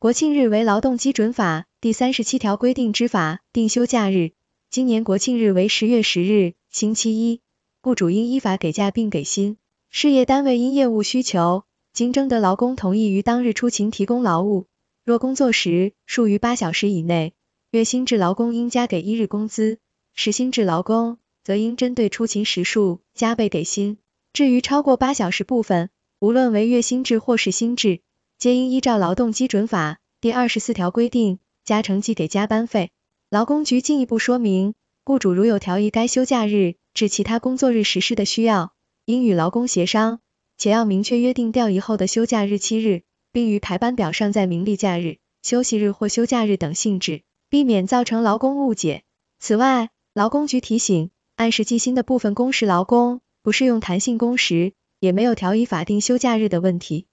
国庆日为劳动基准法第三十七条规定之法定休假日，今年国庆日为十月十日，星期一，雇主应依法给假并给薪。事业单位因业务需求，经征得劳工同意于当日出勤提供劳务，若工作时数于八小时以内，月薪制劳工应加给一日工资，时薪制劳工则应针对出勤时数加倍给薪。至于超过八小时部分，无论为月薪制或是薪制。皆应依照《劳动基准法》第二十四条规定，加成计给加班费。劳工局进一步说明，雇主如有调移该休假日至其他工作日实施的需要，应与劳工协商，且要明确约定调移后的休假日期日，并于排班表上载明例假日、休息日或休假日等性质，避免造成劳工误解。此外，劳工局提醒，按时计薪的部分工时劳工，不适用弹性工时，也没有调移法定休假日的问题。